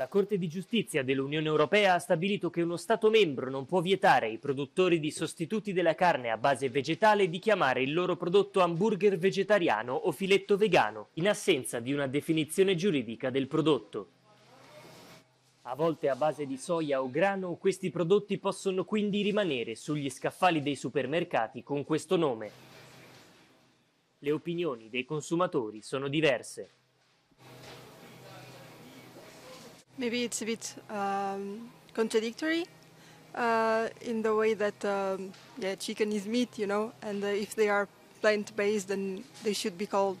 La Corte di giustizia dell'Unione Europea ha stabilito che uno Stato membro non può vietare ai produttori di sostituti della carne a base vegetale di chiamare il loro prodotto hamburger vegetariano o filetto vegano, in assenza di una definizione giuridica del prodotto. A volte a base di soia o grano, questi prodotti possono quindi rimanere sugli scaffali dei supermercati con questo nome. Le opinioni dei consumatori sono diverse. Maybe it's a bit um, contradictory uh, in the way that um, yeah, chicken is meat, you know, and uh, if they are plant-based, then they should be called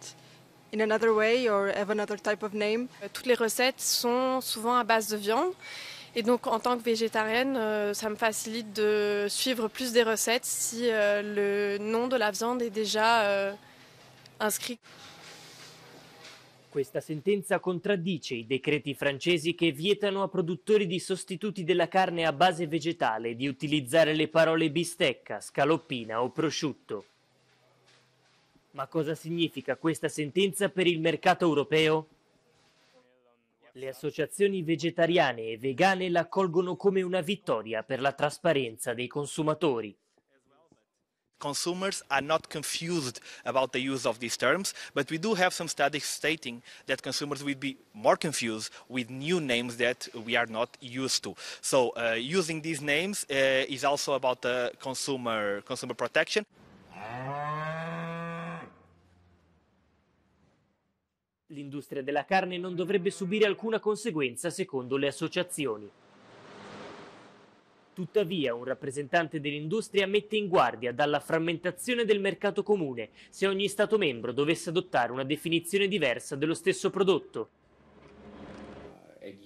in another way or have another type of name. Euh, toutes les recettes sont souvent à base de viande. Et donc, en tant que végétarienne, euh, ça me facilite de suivre plus des recettes si euh, le nom de la viande est déjà inscrit. Questa sentenza contraddice i decreti francesi che vietano a produttori di sostituti della carne a base vegetale di utilizzare le parole bistecca, scaloppina o prosciutto. Ma cosa significa questa sentenza per il mercato europeo? Le associazioni vegetariane e vegane la l'accolgono come una vittoria per la trasparenza dei consumatori. consumers are not confused about the use of these terms, but we do have some studies stating that consumers will be more confused with new names that we are not used to. So uh, using these names uh, is also about uh, consumer, consumer protection. L'industria della carne non dovrebbe subire alcuna conseguenza secondo le associazioni. Tuttavia, un rappresentante dell'industria mette in guardia dalla frammentazione del mercato comune se ogni Stato membro dovesse adottare una definizione diversa dello stesso prodotto. Uh,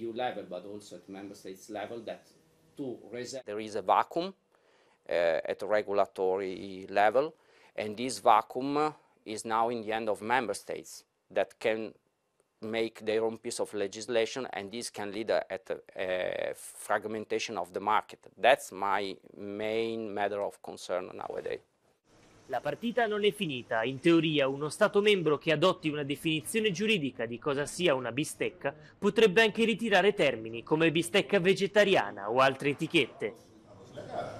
There is a vacuum uh, at a regulatory level and this vacuum is now in the hand of member states that can make their own piece of legislation and this can lead a, at a, a fragmentation of the market. That's my main matter of concern nowadays. La partita non è finita. In teoria, uno Stato membro che adotti una definizione giuridica di cosa sia una bistecca potrebbe anche ritirare termini come bistecca vegetariana o altre etichette.